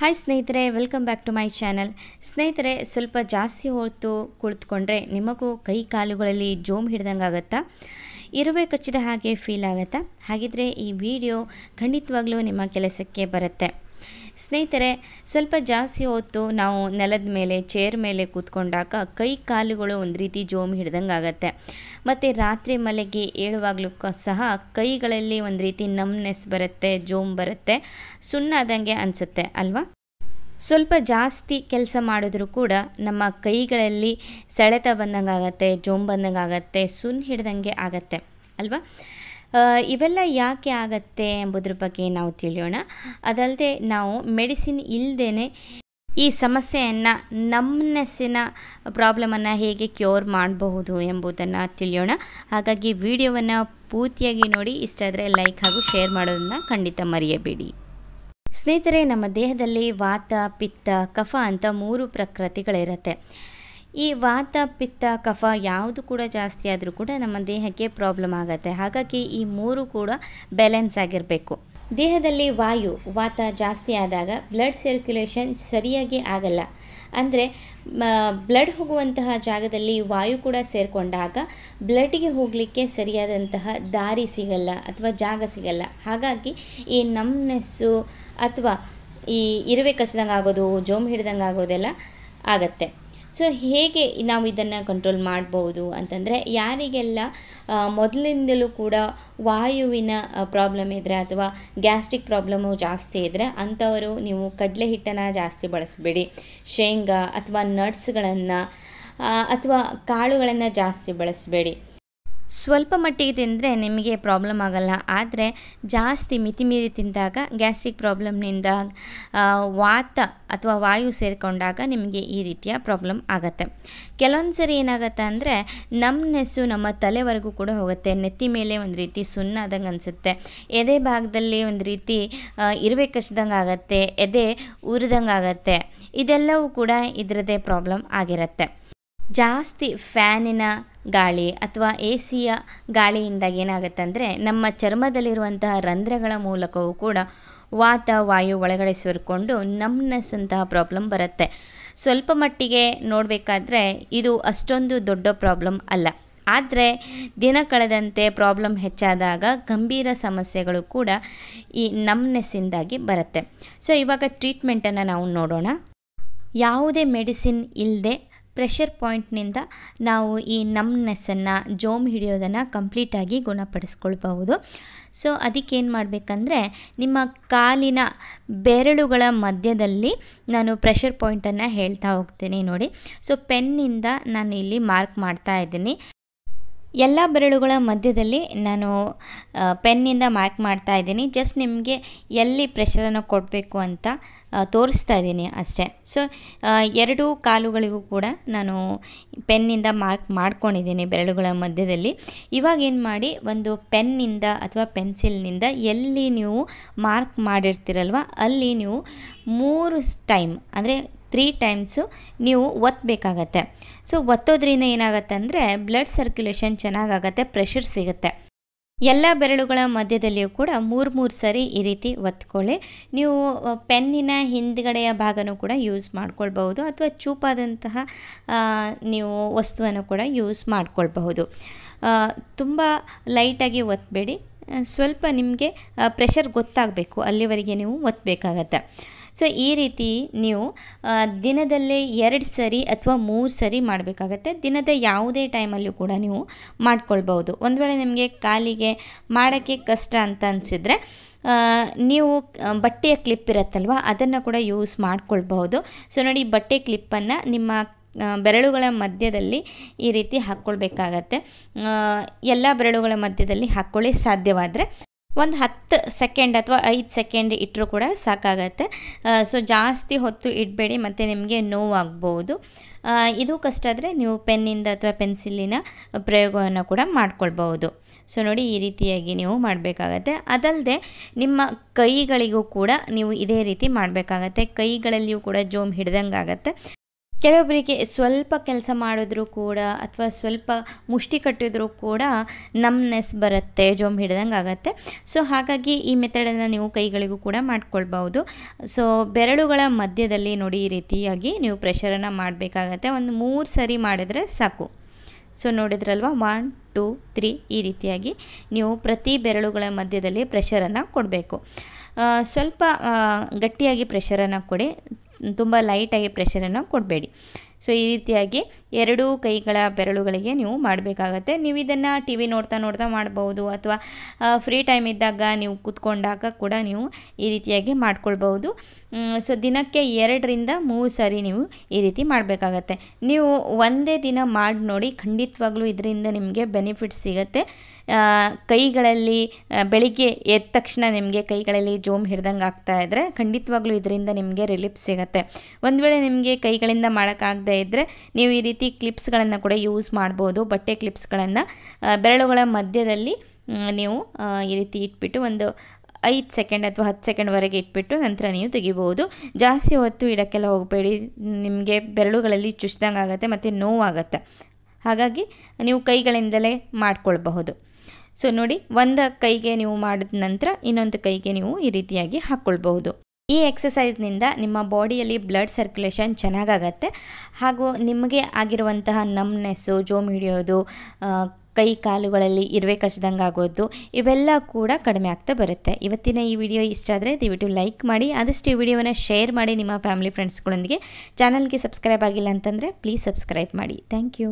hi ಸ್ನೇಹಿತರೆ welcome back to my channel ಸ್ನೇಹಿತರೆ ಸ್ವಲ್ಪ ಜಾಸ್ತಿ ಹೊತ್ತು ಕುಳಿತುಕೊಂಡ್ರೆ ನಿಮಗೂ ಕೈ ಕಾಲುಗಳಲ್ಲಿ ಜೋಮ್ ಹಿಡ್ದಂಗೆ ಆಗುತ್ತಾ ಇರುವೆ ಕಚ್ಚಿದ ಹಾಗೆ ಫೀಲ್ ಆಗುತ್ತಾ ಹಾಗಿದ್ರೆ ಈ ವಿಡಿಯೋ ಖಂಡಿತವಾಗ್ಲೂ ನಿಮ್ಮ ಕೆಲಸಕ್ಕೆ ಬರುತ್ತೆ ಸ್ನೇಹಿತರೆ ಸ್ವಲ್ಪ ಜಾಸ್ತಿ ಹೊತ್ತು ನಾವು ನೆಲದ ಮೇಲೆ ಚೇರ್ ಮೇಲೆ ಕೂತ್ಕೊಂಡಾಗ ಕೈ ಕಾಲುಗಳು ಒಂದು ರೀತಿ ಜೋಮ್ ಹಿಡ್ದಂಗೆ ಆಗತ್ತೆ ಮತ್ತು ರಾತ್ರಿ ಮಲಗಿ ಏಳುವಾಗ್ಲೂ ಸಹ ಕೈಗಳಲ್ಲಿ ಒಂದು ರೀತಿ ನಮ್ನೆಸ್ ಬರುತ್ತೆ ಜೋಮ್ ಬರುತ್ತೆ ಸುಣ್ಣಾದಂಗೆ ಅನಿಸುತ್ತೆ ಅಲ್ವಾ ಸ್ವಲ್ಪ ಜಾಸ್ತಿ ಕೆಲಸ ಮಾಡಿದ್ರೂ ಕೂಡ ನಮ್ಮ ಕೈಗಳಲ್ಲಿ ಸೆಳೆತ ಬಂದಂಗೆ ಆಗತ್ತೆ ಜೋಮ್ ಬಂದಂಗೆ ಆಗತ್ತೆ ಸುನ್ ಹಿಡ್ದಂಗೆ ಆಗತ್ತೆ ಅಲ್ವಾ ಇವೆಲ್ಲ ಯಾಕೆ ಆಗತ್ತೆ ಎಂಬುದ್ರ ಬಗ್ಗೆ ನಾವು ತಿಳಿಯೋಣ ಅದಲ್ಲದೆ ನಾವು ಮೆಡಿಸಿನ್ ಇಲ್ಲದೇ ಈ ಸಮಸ್ಯೆಯನ್ನು ನಮ್ಮನೆಸಿನ ಪ್ರಾಬ್ಲಮನ್ನು ಹೇಗೆ ಕ್ಯೂರ್ ಮಾಡಬಹುದು ಎಂಬುದನ್ನು ತಿಳಿಯೋಣ ಹಾಗಾಗಿ ವಿಡಿಯೋವನ್ನು ಪೂರ್ತಿಯಾಗಿ ನೋಡಿ ಇಷ್ಟ ಆದರೆ ಲೈಕ್ ಹಾಗೂ ಶೇರ್ ಮಾಡೋದನ್ನು ಖಂಡಿತ ಮರೆಯಬೇಡಿ ಸ್ನೇಹಿತರೆ ನಮ್ಮ ದೇಹದಲ್ಲಿ ವಾತ ಪಿತ್ತ ಕಫ ಅಂತ ಮೂರು ಪ್ರಕೃತಿಗಳಿರುತ್ತೆ ಈ ವಾತ ಪಿತ್ತ ಕಫ ಯಾವುದು ಕೂಡ ಜಾಸ್ತಿ ಆದರೂ ಕೂಡ ನಮ್ಮ ದೇಹಕ್ಕೆ ಪ್ರಾಬ್ಲಮ್ ಆಗುತ್ತೆ ಹಾಗಾಗಿ ಈ ಮೂರು ಕೂಡ ಬ್ಯಾಲೆನ್ಸ್ ಆಗಿರಬೇಕು ದೇಹದಲ್ಲಿ ವಾಯು ವಾತ ಜಾಸ್ತಿ ಆದಾಗ ಬ್ಲಡ್ ಸರ್ಕ್ಯುಲೇಷನ್ ಸರಿಯಾಗಿ ಆಗಲ್ಲ ಅಂದರೆ ಬ್ಲಡ್ ಹೋಗುವಂತಹ ಜಾಗದಲ್ಲಿ ವಾಯು ಕೂಡ ಸೇರಿಕೊಂಡಾಗ ಬ್ಲಡ್ಗೆ ಹೋಗಲಿಕ್ಕೆ ಸರಿಯಾದಂತಹ ದಾರಿ ಸಿಗಲ್ಲ ಅಥವಾ ಜಾಗ ಸಿಗಲ್ಲ ಹಾಗಾಗಿ ಈ ನಮ್ನೆಸ್ಸು ಅಥವಾ ಈ ಇರುವೆ ಕಚ್ಚಿದಂಗೆ ಆಗೋದು ಜೋಮ್ ಹಿಡ್ದಂಗೆ ಆಗೋದೆಲ್ಲ ಆಗತ್ತೆ ಸೊ ಹೇಗೆ ನಾವು ಇದನ್ನು ಕಂಟ್ರೋಲ್ ಮಾಡ್ಬೋದು ಅಂತಂದರೆ ಯಾರಿಗೆಲ್ಲ ಮೊದಲಿಂದಲೂ ಕೂಡ ವಾಯುವಿನ ಪ್ರಾಬ್ಲಮ್ ಇದ್ದರೆ ಅಥವಾ ಗ್ಯಾಸ್ಟ್ರಿಕ್ ಪ್ರಾಬ್ಲಮ್ಮು ಜಾಸ್ತಿ ಇದ್ದರೆ ಅಂಥವರು ನೀವು ಕಡಲೆ ಹಿಟ್ಟನ್ನು ಜಾಸ್ತಿ ಬಳಸಬೇಡಿ ಶೇಂಗಾ ಅಥವಾ ನಟ್ಸ್ಗಳನ್ನು ಅಥವಾ ಕಾಳುಗಳನ್ನು ಜಾಸ್ತಿ ಬಳಸಬೇಡಿ ಸ್ವಲ್ಪ ಮಟ್ಟಿಗೆ ತಿಂದರೆ ನಿಮಗೆ ಪ್ರಾಬ್ಲಮ್ ಆಗಲ್ಲ ಆದರೆ ಜಾಸ್ತಿ ಮಿತಿ ಮೀರಿ ತಿಂದಾಗ ಗ್ಯಾಸ್ಟ್ರಿಕ್ ಪ್ರಾಬ್ಲಮ್ನಿಂದ ವಾತ ಅಥವಾ ವಾಯು ಸೇರಿಕೊಂಡಾಗ ನಿಮಗೆ ಈ ರೀತಿಯ ಪ್ರಾಬ್ಲಮ್ ಆಗುತ್ತೆ ಕೆಲವೊಂದು ಸರಿ ಏನಾಗುತ್ತೆ ಅಂದರೆ ನಮ್ಮನೆಸ್ಸು ನಮ್ಮ ತಲೆವರೆಗೂ ಕೂಡ ಹೋಗುತ್ತೆ ನೆತ್ತಿ ಮೇಲೆ ಒಂದು ರೀತಿ ಆದಂಗೆ ಅನಿಸುತ್ತೆ ಎದೆ ಭಾಗದಲ್ಲಿ ಒಂದು ರೀತಿ ಇರುವೆ ಕಚ್ಚಿದಂಗೆ ಆಗುತ್ತೆ ಎದೆ ಉರಿದಂಗೆ ಆಗತ್ತೆ ಇದೆಲ್ಲವೂ ಕೂಡ ಇದರದೇ ಪ್ರಾಬ್ಲಮ್ ಆಗಿರುತ್ತೆ ಜಾಸ್ತಿ ಫ್ಯಾನಿನ ಗಾಳಿ ಅಥವಾ ಎ ಸಿಯ ಗಾಳಿಯಿಂದಾಗಿ ಅಂದರೆ ನಮ್ಮ ಚರ್ಮದಲ್ಲಿರುವಂತಹ ರಂಧ್ರಗಳ ಮೂಲಕವೂ ಕೂಡ ವಾತ ವಾಯು ಒಳಗಡೆ ಸೇರಿಕೊಂಡು ನಮ್ನೆಸ್ ಅಂತಹ ಪ್ರಾಬ್ಲಮ್ ಬರುತ್ತೆ ಸ್ವಲ್ಪ ಮಟ್ಟಿಗೆ ನೋಡಬೇಕಾದ್ರೆ ಇದು ಅಷ್ಟೊಂದು ದೊಡ್ಡ ಪ್ರಾಬ್ಲಮ್ ಅಲ್ಲ ಆದರೆ ದಿನ ಕಳೆದಂತೆ ಪ್ರಾಬ್ಲಮ್ ಹೆಚ್ಚಾದಾಗ ಗಂಭೀರ ಸಮಸ್ಯೆಗಳು ಕೂಡ ಈ ನಮ್ನೆಸ್ಸಿಂದಾಗಿ ಬರುತ್ತೆ ಸೊ ಇವಾಗ ಟ್ರೀಟ್ಮೆಂಟನ್ನು ನಾವು ನೋಡೋಣ ಯಾವುದೇ ಮೆಡಿಸಿನ್ ಇಲ್ಲದೆ ಪ್ರೆಷರ್ ಪಾಯಿಂಟ್ನಿಂದ ನಾವು ಈ ನಮ್ನೆಸ್ಸನ್ನು ಜೋಮ್ ಹಿಡಿಯೋದನ್ನು ಕಂಪ್ಲೀಟಾಗಿ ಗುಣಪಡಿಸ್ಕೊಳ್ಬಹುದು ಸೊ ಅದಕ್ಕೇನು ಮಾಡಬೇಕಂದ್ರೆ ನಿಮ್ಮ ಕಾಲಿನ ಬೆರಳುಗಳ ಮಧ್ಯದಲ್ಲಿ ನಾನು ಪ್ರೆಷರ್ ಪಾಯಿಂಟನ್ನು ಹೇಳ್ತಾ ಹೋಗ್ತೀನಿ ನೋಡಿ ಸೊ ಪೆನ್ನಿಂದ ನಾನು ಇಲ್ಲಿ ಮಾರ್ಕ್ ಮಾಡ್ತಾ ಇದ್ದೀನಿ ಎಲ್ಲ ಬೆರಳುಗಳ ಮಧ್ಯದಲ್ಲಿ ನಾನು ಪೆನ್ನಿಂದ ಮಾರ್ಕ್ ಮಾಡ್ತಾ ಇದ್ದೀನಿ ಜಸ್ಟ್ ನಿಮಗೆ ಎಲ್ಲಿ ಪ್ರೆಷರನ್ನು ಕೊಡಬೇಕು ಅಂತ ತೋರಿಸ್ತಾ ಇದ್ದೀನಿ ಅಷ್ಟೇ ಸೊ ಎರಡೂ ಕಾಲುಗಳಿಗೂ ಕೂಡ ನಾನು ಪೆನ್ನಿಂದ ಮಾರ್ಕ್ ಮಾಡ್ಕೊಂಡಿದ್ದೀನಿ ಬೆರಳುಗಳ ಮಧ್ಯದಲ್ಲಿ ಇವಾಗ ಏನು ಮಾಡಿ ಒಂದು ಪೆನ್ನಿಂದ ಅಥವಾ ಪೆನ್ಸಿಲ್ನಿಂದ ಎಲ್ಲಿ ನೀವು ಮಾರ್ಕ್ ಮಾಡಿರ್ತೀರಲ್ವ ಅಲ್ಲಿ ನೀವು ಮೂರು ಟೈಮ್ ಅಂದರೆ ತ್ರೀ ಟೈಮ್ಸು ನೀವು ಒತ್ತಬೇಕಾಗತ್ತೆ ಸೊ ಒತ್ತೋದ್ರಿಂದ ಏನಾಗುತ್ತೆ ಅಂದರೆ ಬ್ಲಡ್ ಸರ್ಕ್ಯುಲೇಷನ್ ಚೆನ್ನಾಗಾಗತ್ತೆ ಪ್ರೆಷರ್ ಸಿಗುತ್ತೆ ಎಲ್ಲ ಬೆರಳುಗಳ ಮಧ್ಯದಲ್ಲಿಯೂ ಕೂಡ ಮೂರು ಮೂರು ಸರಿ ಈ ರೀತಿ ಒತ್ಕೊಳ್ಳಿ ನೀವು ಪೆನ್ನಿನ ಹಿಂದ್ಗಡೆಯ ಭಾಗನೂ ಕೂಡ ಯೂಸ್ ಮಾಡ್ಕೊಳ್ಬಹುದು ಅಥವಾ ಚೂಪಾದಂತಹ ನೀವು ವಸ್ತುವನ್ನು ಕೂಡ ಯೂಸ್ ಮಾಡ್ಕೊಳ್ಬಹುದು ತುಂಬ ಲೈಟಾಗಿ ಒತ್ತಬೇಡಿ ಸ್ವಲ್ಪ ನಿಮಗೆ ಪ್ರೆಷರ್ ಗೊತ್ತಾಗಬೇಕು ಅಲ್ಲಿವರೆಗೆ ನೀವು ಒತ್ತಬೇಕಾಗತ್ತೆ ಸೊ ಈ ರೀತಿ ನೀವು ದಿನದಲ್ಲೇ ಎರಡು ಸರಿ ಅಥವಾ ಮೂರು ಸರಿ ಮಾಡಬೇಕಾಗತ್ತೆ ದಿನದ ಯಾವುದೇ ಟೈಮಲ್ಲೂ ಕೂಡ ನೀವು ಮಾಡ್ಕೊಳ್ಬೋದು ಒಂದು ವೇಳೆ ನಿಮಗೆ ಕಾಲಿಗೆ ಮಾಡೋಕ್ಕೆ ಕಷ್ಟ ಅಂತ ಅನಿಸಿದರೆ ನೀವು ಬಟ್ಟೆಯ ಕ್ಲಿಪ್ ಇರುತ್ತಲ್ವ ಅದನ್ನು ಕೂಡ ಯೂಸ್ ಮಾಡ್ಕೊಳ್ಬಹುದು ಸೊ ನೋಡಿ ಬಟ್ಟೆ ಕ್ಲಿಪ್ಪನ್ನು ನಿಮ್ಮ ಬೆರಳುಗಳ ಮಧ್ಯದಲ್ಲಿ ಈ ರೀತಿ ಹಾಕ್ಕೊಳ್ಬೇಕಾಗತ್ತೆ ಎಲ್ಲ ಬೆರಳುಗಳ ಮಧ್ಯದಲ್ಲಿ ಹಾಕ್ಕೊಳ್ಳಿ ಸಾಧ್ಯವಾದರೆ ಒಂದು ಹತ್ತು ಸೆಕೆಂಡ್ ಅಥವಾ ಐದು ಸೆಕೆಂಡ್ ಇಟ್ಟರೂ ಕೂಡ ಸಾಕಾಗತ್ತೆ ಸೊ ಜಾಸ್ತಿ ಹೊತ್ತು ಇಡಬೇಡಿ ಮತ್ತು ನಿಮಗೆ ನೋವಾಗ್ಬೋದು ಇದು ಕಷ್ಟ ಆದರೆ ನೀವು ಪೆನ್ನಿಂದ ಅಥವಾ ಪೆನ್ಸಿಲಿನ ಪ್ರಯೋಗವನ್ನು ಕೂಡ ಮಾಡ್ಕೊಳ್ಬಹುದು ಸೊ ನೋಡಿ ಈ ರೀತಿಯಾಗಿ ನೀವು ಮಾಡಬೇಕಾಗತ್ತೆ ಅದಲ್ಲದೆ ನಿಮ್ಮ ಕೈಗಳಿಗೂ ಕೂಡ ನೀವು ಇದೇ ರೀತಿ ಮಾಡಬೇಕಾಗತ್ತೆ ಕೈಗಳಲ್ಲಿಯೂ ಕೂಡ ಜೋಮ್ ಹಿಡ್ದಂಗೆ ಆಗತ್ತೆ ಕೆಲವೊಬ್ಬರಿಗೆ ಸ್ವಲ್ಪ ಕೆಲಸ ಮಾಡಿದ್ರೂ ಕೂಡ ಅಥವಾ ಸ್ವಲ್ಪ ಮುಷ್ಟಿ ಕಟ್ಟಿದ್ರೂ ಕೂಡ ನಮ್ನೆಸ್ ಬರುತ್ತೆ ಜೋಮ್ ಹಿಡ್ದಂಗೆ ಆಗುತ್ತೆ ಸೊ ಹಾಗಾಗಿ ಈ ಮೆಥಡನ್ನು ನೀವು ಕೈಗಳಿಗೂ ಕೂಡ ಮಾಡ್ಕೊಳ್ಬಹುದು ಸೊ ಬೆರಳುಗಳ ಮಧ್ಯದಲ್ಲಿ ನೋಡಿ ಈ ರೀತಿಯಾಗಿ ನೀವು ಪ್ರೆಷರನ್ನು ಮಾಡಬೇಕಾಗತ್ತೆ ಒಂದು ಮೂರು ಸರಿ ಮಾಡಿದರೆ ಸಾಕು ಸೊ ನೋಡಿದ್ರಲ್ವ ಒನ್ ಟೂ ತ್ರೀ ಈ ರೀತಿಯಾಗಿ ನೀವು ಪ್ರತಿ ಬೆರಳುಗಳ ಮಧ್ಯದಲ್ಲಿ ಪ್ರೆಷರನ್ನು ಕೊಡಬೇಕು ಸ್ವಲ್ಪ ಗಟ್ಟಿಯಾಗಿ ಪ್ರೆಷರನ್ನು ಕೊಡಿ ತುಂಬ ಲೈಟಾಗಿ ಪ್ರೆಷರನ್ನು ಕೊಡಬೇಡಿ ಸೊ ಈ ರೀತಿಯಾಗಿ ಎರಡೂ ಕೈಗಳ ಬೆರಳುಗಳಿಗೆ ನೀವು ಮಾಡಬೇಕಾಗತ್ತೆ ನೀವು ಇದನ್ನು ಟಿ ವಿ ನೋಡ್ತಾ ನೋಡ್ತಾ ಮಾಡ್ಬೋದು ಅಥವಾ ಫ್ರೀ ಟೈಮ್ ಇದ್ದಾಗ ನೀವು ಕೂತ್ಕೊಂಡಾಗ ಕೂಡ ನೀವು ಈ ರೀತಿಯಾಗಿ ಮಾಡ್ಕೊಳ್ಬೋದು ಸೊ ದಿನಕ್ಕೆ ಎರಡರಿಂದ ಮೂರು ಸಾರಿ ನೀವು ಈ ರೀತಿ ಮಾಡಬೇಕಾಗತ್ತೆ ನೀವು ಒಂದೇ ದಿನ ಮಾಡಿ ನೋಡಿ ಖಂಡಿತವಾಗ್ಲೂ ಇದರಿಂದ ನಿಮಗೆ ಬೆನಿಫಿಟ್ ಸಿಗುತ್ತೆ ಕೈಗಳಲ್ಲಿ ಬೆಳಿಗ್ಗೆ ಎದ್ದ ತಕ್ಷಣ ನಿಮಗೆ ಕೈಗಳಲ್ಲಿ ಜೋಮ್ ಹಿಡ್ದಂಗೆ ಆಗ್ತಾ ಇದ್ದರೆ ಖಂಡಿತವಾಗ್ಲೂ ಇದರಿಂದ ನಿಮಗೆ ರಿಲೀಫ್ ಸಿಗುತ್ತೆ ಒಂದು ವೇಳೆ ನಿಮಗೆ ಕೈಗಳಿಂದ ಮಾಡೋಕ್ಕಾಗದೇ ಇದ್ದರೆ ನೀವು ಈ ರೀತಿ ರೀತಿ ಕ್ಲಿಪ್ಸ್ಗಳನ್ನು ಕೂಡ ಯೂಸ್ ಮಾಡ್ಬೋದು ಬಟ್ಟೆ ಕ್ಲಿಪ್ಸ್ಗಳನ್ನು ಬೆರಳುಗಳ ಮಧ್ಯದಲ್ಲಿ ನೀವು ಈ ರೀತಿ ಇಟ್ಬಿಟ್ಟು ಒಂದು ಐದು ಸೆಕೆಂಡ್ ಅಥವಾ ಹತ್ತು ಸೆಕೆಂಡ್ವರೆಗೆ ಇಟ್ಬಿಟ್ಟು ನಂತರ ನೀವು ತೆಗಿಬೋದು ಜಾಸ್ತಿ ಹೊತ್ತು ಇಡೋಕ್ಕೆಲ್ಲ ಹೋಗಬೇಡಿ ನಿಮಗೆ ಬೆರಳುಗಳಲ್ಲಿ ಚುಚ್ಚಿದಂಗೆ ಆಗುತ್ತೆ ಮತ್ತು ನೋವಾಗುತ್ತೆ ಹಾಗಾಗಿ ನೀವು ಕೈಗಳಿಂದಲೇ ಮಾಡ್ಕೊಳ್ಬಹುದು ಸೊ ನೋಡಿ ಒಂದು ಕೈಗೆ ನೀವು ಮಾಡಿದ ನಂತರ ಇನ್ನೊಂದು ಕೈಗೆ ನೀವು ಈ ರೀತಿಯಾಗಿ ಹಾಕ್ಕೊಳ್ಬಹುದು ಈ ಎಕ್ಸಸೈಸ್ನಿಂದ ನಿಮ್ಮ ಬಾಡಿಯಲ್ಲಿ ಬ್ಲಡ್ ಸರ್ಕ್ಯುಲೇಷನ್ ಚೆನ್ನಾಗಾಗತ್ತೆ ಹಾಗೂ ನಿಮಗೆ ಆಗಿರುವಂತಹ ನಮ್ನೆಸ್ಸು ಜೋಮ್ ಹಿಡಿಯೋದು ಕೈ ಕಾಲುಗಳಲ್ಲಿ ಇರುವೆ ಕಸಿದಂಗೆ ಆಗೋದು ಇವೆಲ್ಲ ಕೂಡ ಕಡಿಮೆ ಆಗ್ತಾ ಬರುತ್ತೆ ಇವತ್ತಿನ ಈ ವಿಡಿಯೋ ಇಷ್ಟ ಆದರೆ ದಯವಿಟ್ಟು ಲೈಕ್ ಮಾಡಿ ಆದಷ್ಟು ಈ ವಿಡಿಯೋವನ್ನು ಶೇರ್ ಮಾಡಿ ನಿಮ್ಮ ಫ್ಯಾಮಿಲಿ ಫ್ರೆಂಡ್ಸ್ಗಳೊಂದಿಗೆ ಚಾನಲ್ಗೆ ಸಬ್ಸ್ಕ್ರೈಬ್ ಆಗಿಲ್ಲ ಅಂತಂದರೆ ಪ್ಲೀಸ್ ಸಬ್ಸ್ಕ್ರೈಬ್ ಮಾಡಿ ಥ್ಯಾಂಕ್ ಯು